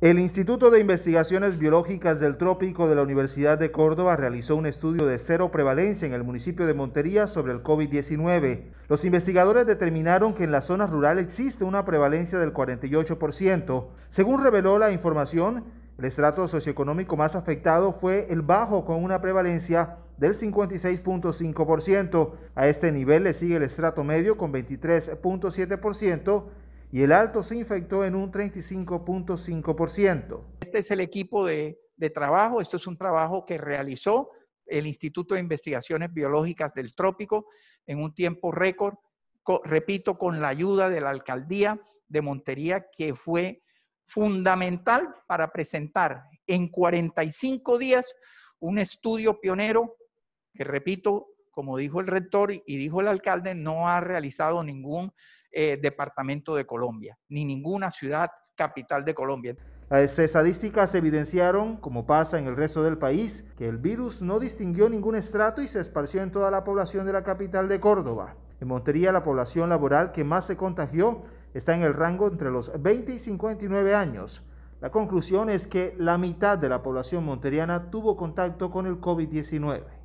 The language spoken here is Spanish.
El Instituto de Investigaciones Biológicas del Trópico de la Universidad de Córdoba realizó un estudio de cero prevalencia en el municipio de Montería sobre el COVID-19. Los investigadores determinaron que en la zona rural existe una prevalencia del 48%. Según reveló la información, el estrato socioeconómico más afectado fue el bajo con una prevalencia del 56.5%. A este nivel le sigue el estrato medio con 23.7% y el alto se infectó en un 35.5%. Este es el equipo de, trabajo, esto es un trabajo que realizó el Instituto de Investigaciones Biológicas del Trópico en un tiempo récord, repito, con la ayuda de la alcaldía de Montería, que fue fundamental para presentar en 45 días un estudio pionero que, repito, como dijo el rector y dijo el alcalde, no ha realizado ningún eh, departamento de Colombia, ni ninguna ciudad capital de Colombia. Las estadísticas evidenciaron, como pasa en el resto del país, que el virus no distinguió ningún estrato y se esparció en toda la población de la capital de Córdoba. En Montería, la población laboral que más se contagió está en el rango entre los 20 y 59 años. La conclusión es que la mitad de la población monteriana tuvo contacto con el COVID-19.